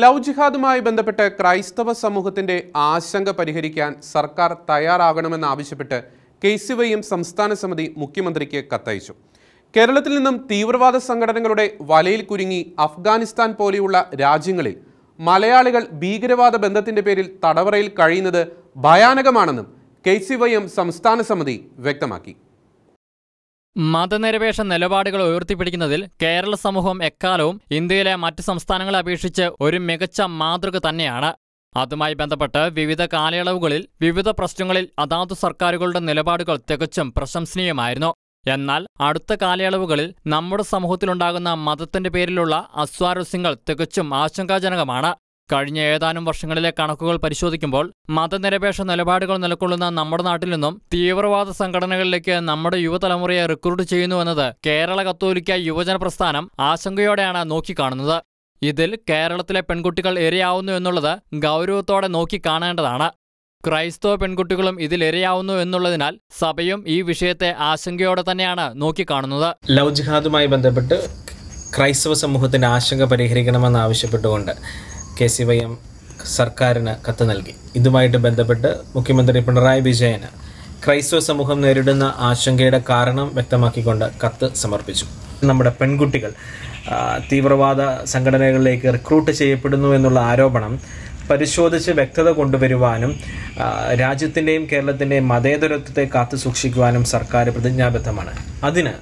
love ജിഹാദുമായി ബന്ധപ്പെട്ട് ക്രൈസ്തവ സമൂഹത്തിന്റെ ആശങ്ക പരിഹരിക്കാൻ സർക്കാർ തയ്യാറാകണമെന്നാവശ്യപ്പെട്ട് കെ സി വൈ എം സംസ്ഥാന സമിതി മുഖ്യമന്ത്രിക്ക് കത്തയച്ചു കേരളത്തിൽ നിന്നും തീവ്രവാദ സംഘടനകളുടെ വലയിൽ കുരുങ്ങി അഫ്ഗാനിസ്ഥാൻ പോലെയുള്ള രാജ്യങ്ങളിൽ മലയാളികൾ ഭീകരവാദ ബന്ധത്തിന്റെ പേരിൽ തടവറയിൽ കഴിയുന്നത് ഭയാനകമാണെന്നും കെ സി വൈ എം സംസ്ഥാന സമിതി വ്യക്തമാക്കി മതനിരപേക്ഷ നിലപാടുകൾ ഉയർത്തിപ്പിടിക്കുന്നതിൽ കേരള സമൂഹം എക്കാലവും ഇന്ത്യയിലെ മറ്റ് സംസ്ഥാനങ്ങളെ അപേക്ഷിച്ച് ഒരു മികച്ച മാതൃക തന്നെയാണ് അതുമായി ബന്ധപ്പെട്ട് വിവിധ കാലയളവുകളിൽ വിവിധ പ്രശ്നങ്ങളിൽ അതാതു സർക്കാരുകളുടെ നിലപാടുകൾ തികച്ചും പ്രശംസനീയമായിരുന്നു എന്നാൽ അടുത്ത കാലയളവുകളിൽ നമ്മുടെ സമൂഹത്തിലുണ്ടാകുന്ന മതത്തിന്റെ പേരിലുള്ള അസ്വാരസ്യങ്ങൾ തികച്ചും ആശങ്കാജനകമാണ് കഴിഞ്ഞ ഏതാനും വർഷങ്ങളിലെ കണക്കുകൾ പരിശോധിക്കുമ്പോൾ മതനിരപേക്ഷ നിലപാടുകൾ നിലകൊള്ളുന്ന നമ്മുടെ നാട്ടിൽ നിന്നും തീവ്രവാദ സംഘടനകളിലേക്ക് നമ്മുടെ യുവതലമുറയെ റിക്രൂട്ട് ചെയ്യുന്നുവെന്നത് കേരള കത്തോലിക്ക യുവജന പ്രസ്ഥാനം ആശങ്കയോടെയാണ് നോക്കിക്കാണുന്നത് ഇതിൽ കേരളത്തിലെ പെൺകുട്ടികൾ ഇരയാവുന്നു എന്നുള്ളത് ഗൗരവത്തോടെ നോക്കിക്കാണേണ്ടതാണ് ക്രൈസ്തവ പെൺകുട്ടികളും ഇതിലിരയാവുന്നു എന്നുള്ളതിനാൽ സഭയും ഈ വിഷയത്തെ ആശങ്കയോടെ തന്നെയാണ് നോക്കിക്കാണുന്നത് ലവ് ജിഹാദുമായി ബന്ധപ്പെട്ട് ക്രൈസ്തവ സമൂഹത്തിന്റെ ആശങ്ക പരിഹരിക്കണമെന്നാവശ്യപ്പെട്ടുകൊണ്ട് കെ സി വൈ എം സർക്കാരിന് കത്ത് നൽകി ഇതുമായിട്ട് ബന്ധപ്പെട്ട് മുഖ്യമന്ത്രി പിണറായി വിജയന് ക്രൈസ്തവ സമൂഹം നേരിടുന്ന ആശങ്കയുടെ കാരണം വ്യക്തമാക്കിക്കൊണ്ട് കത്ത് സമർപ്പിച്ചു നമ്മുടെ പെൺകുട്ടികൾ തീവ്രവാദ സംഘടനകളിലേക്ക് റിക്രൂട്ട് ചെയ്യപ്പെടുന്നു എന്നുള്ള ആരോപണം പരിശോധിച്ച് വ്യക്തത കൊണ്ടുവരുവാനും രാജ്യത്തിൻ്റെയും കേരളത്തിൻ്റെയും മതേതരത്വത്തെ കാത്തു സൂക്ഷിക്കുവാനും സർക്കാർ പ്രതിജ്ഞാബദ്ധമാണ് അതിന്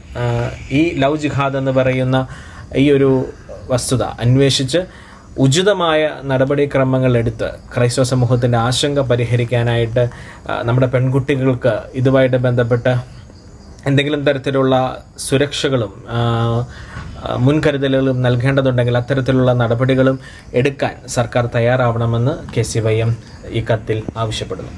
ഈ ലവ് ജിഹാദ് എന്ന് പറയുന്ന ഈ ഒരു വസ്തുത അന്വേഷിച്ച് ഉചിതമായ നടപടിക്രമങ്ങൾ എടുത്ത് ക്രൈസ്തവ സമൂഹത്തിൻ്റെ ആശങ്ക പരിഹരിക്കാനായിട്ട് നമ്മുടെ പെൺകുട്ടികൾക്ക് ഇതുമായിട്ട് ബന്ധപ്പെട്ട് എന്തെങ്കിലും തരത്തിലുള്ള സുരക്ഷകളും മുൻകരുതലുകളും നൽകേണ്ടതുണ്ടെങ്കിൽ അത്തരത്തിലുള്ള നടപടികളും എടുക്കാൻ സർക്കാർ തയ്യാറാവണമെന്ന് കെ സി വൈ എം ഈ കത്തിൽ ആവശ്യപ്പെടുന്നു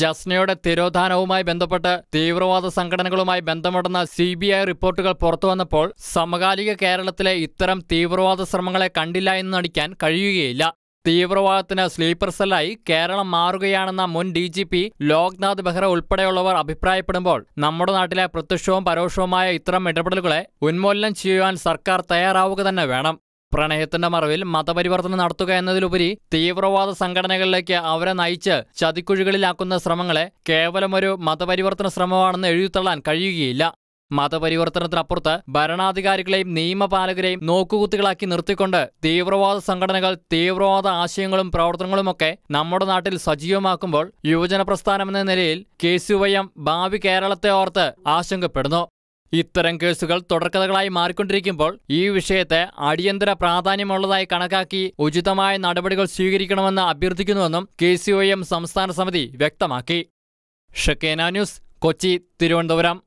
ജസ്നയുടെ തിരോധാനവുമായി ബന്ധപ്പെട്ട് തീവ്രവാദ സംഘടനകളുമായി ബന്ധമുണ്ടെന്ന സി ബി ഐ റിപ്പോർട്ടുകൾ പുറത്തുവന്നപ്പോൾ സമകാലിക കേരളത്തിലെ ഇത്തരം തീവ്രവാദ ശ്രമങ്ങളെ കണ്ടില്ല എന്ന് നടിക്കാൻ കഴിയുകയില്ല തീവ്രവാദത്തിന് സ്ലീപ്പർ സെല്ലായി കേരളം മാറുകയാണെന്ന മുൻ D G P Loknath Behera ഉൾപ്പെടെയുള്ളവർ അഭിപ്രായപ്പെടുമ്പോൾ നമ്മുടെ നാട്ടിലെ പ്രത്യക്ഷവും പരോക്ഷവുമായ ഇത്തരം ഇടപെടലുകളെ ഉന്മൂലനം ചെയ്യുവാൻ സർക്കാർ തയ്യാറാവുക തന്നെ വേണം പ്രണയത്തിന്റെ മറവിൽ മതപരിവർത്തനം നടത്തുക എന്നതിലുപരി തീവ്രവാദ സംഘടനകളിലേക്ക് അവരെ നയിച്ച് ചതിക്കുഴികളിലാക്കുന്ന ശ്രമങ്ങളെ കേവലമൊരു മതപരിവർത്തന ശ്രമമാണെന്ന് എഴുതിത്തള്ളാൻ കഴിയുകയില്ല മതപരിവർത്തനത്തിനപ്പുറത്ത് ഭരണാധികാരികളെയും നിയമപാലകരെയും നോക്കുകുത്തികളാക്കി നിർത്തിക്കൊണ്ട് തീവ്രവാദ സംഘടനകൾ തീവ്രവാദ ആശയങ്ങളും പ്രവർത്തനങ്ങളുമൊക്കെ നമ്മുടെ നാട്ടിൽ സജീവമാക്കുമ്പോൾ യുവജന പ്രസ്ഥാനമെന്ന നിലയിൽ കെ സി ഭാവി കേരളത്തെ ഓർത്ത് ആശങ്കപ്പെടുന്നു ഇത്തരം കേസുകൾ തുടർക്കഥകളായി മാറിക്കൊണ്ടിരിക്കുമ്പോൾ ഈ വിഷയത്തെ അടിയന്തര പ്രാധാന്യമുള്ളതായി കണക്കാക്കി ഉചിതമായ നടപടികൾ സ്വീകരിക്കണമെന്ന് അഭ്യർത്ഥിക്കുന്നുവെന്നും കെ സംസ്ഥാന സമിതി വ്യക്തമാക്കി ഷക്കേന ന്യൂസ് കൊച്ചി തിരുവനന്തപുരം